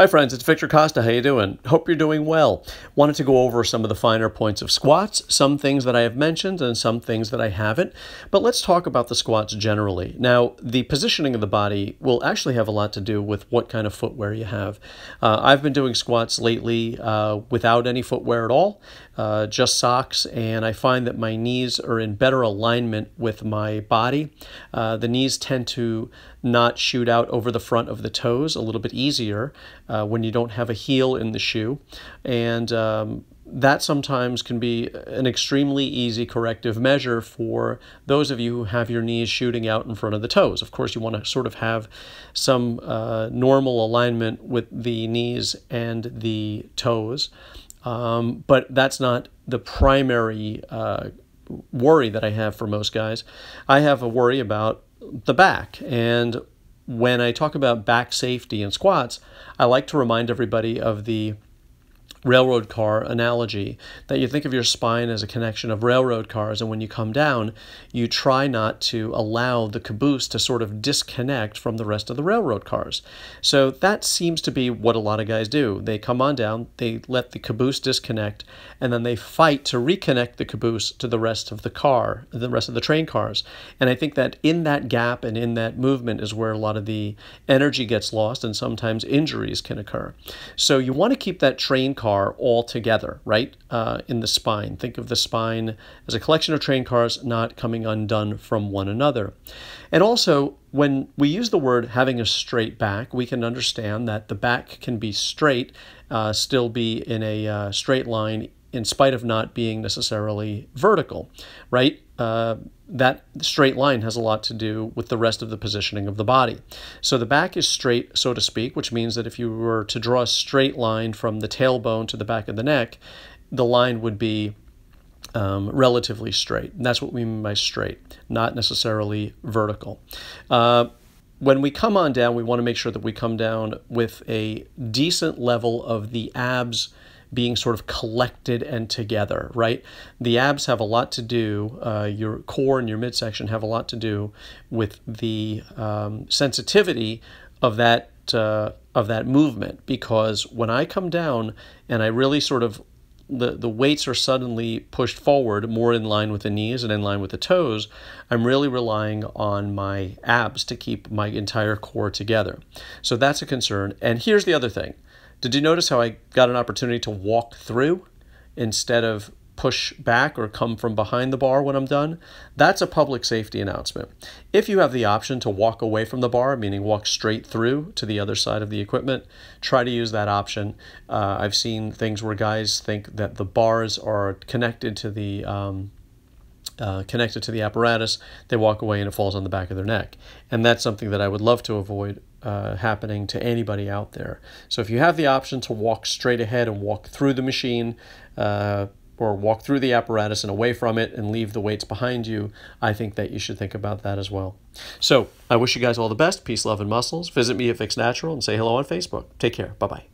Hi friends, it's Victor Costa. How you doing? Hope you're doing well. Wanted to go over some of the finer points of squats, some things that I have mentioned and some things that I haven't. But let's talk about the squats generally. Now, the positioning of the body will actually have a lot to do with what kind of footwear you have. Uh, I've been doing squats lately uh, without any footwear at all, uh, just socks, and I find that my knees are in better alignment with my body. Uh, the knees tend to not shoot out over the front of the toes a little bit easier uh, when you don't have a heel in the shoe. And um, that sometimes can be an extremely easy corrective measure for those of you who have your knees shooting out in front of the toes. Of course, you want to sort of have some uh, normal alignment with the knees and the toes, um, but that's not the primary uh, worry that I have for most guys. I have a worry about the back and when I talk about back safety and squats, I like to remind everybody of the railroad car analogy that you think of your spine as a connection of railroad cars and when you come down you try not to allow the caboose to sort of disconnect from the rest of the railroad cars so that seems to be what a lot of guys do they come on down they let the caboose disconnect and then they fight to reconnect the caboose to the rest of the car the rest of the train cars and i think that in that gap and in that movement is where a lot of the energy gets lost and sometimes injuries can occur so you want to keep that train car car all together, right? Uh, in the spine. Think of the spine as a collection of train cars not coming undone from one another. And also, when we use the word having a straight back, we can understand that the back can be straight, uh, still be in a uh, straight line in spite of not being necessarily vertical, right? Uh, that straight line has a lot to do with the rest of the positioning of the body. So the back is straight, so to speak, which means that if you were to draw a straight line from the tailbone to the back of the neck, the line would be um, relatively straight. And that's what we mean by straight, not necessarily vertical. Uh, when we come on down, we want to make sure that we come down with a decent level of the abs being sort of collected and together, right? The abs have a lot to do, uh, your core and your midsection have a lot to do with the um, sensitivity of that. Uh, of that movement because when I come down and I really sort of the, the weights are suddenly pushed forward more in line with the knees and in line with the toes, I'm really relying on my abs to keep my entire core together. So that's a concern. And here's the other thing did you notice how I got an opportunity to walk through instead of push back or come from behind the bar when I'm done? That's a public safety announcement. If you have the option to walk away from the bar, meaning walk straight through to the other side of the equipment, try to use that option. Uh, I've seen things where guys think that the bars are connected to the um, uh, connected to the apparatus, they walk away and it falls on the back of their neck. And that's something that I would love to avoid uh, happening to anybody out there. So if you have the option to walk straight ahead and walk through the machine, uh, or walk through the apparatus and away from it and leave the weights behind you, I think that you should think about that as well. So I wish you guys all the best. Peace, love, and muscles. Visit me at Fix Natural and say hello on Facebook. Take care. Bye bye.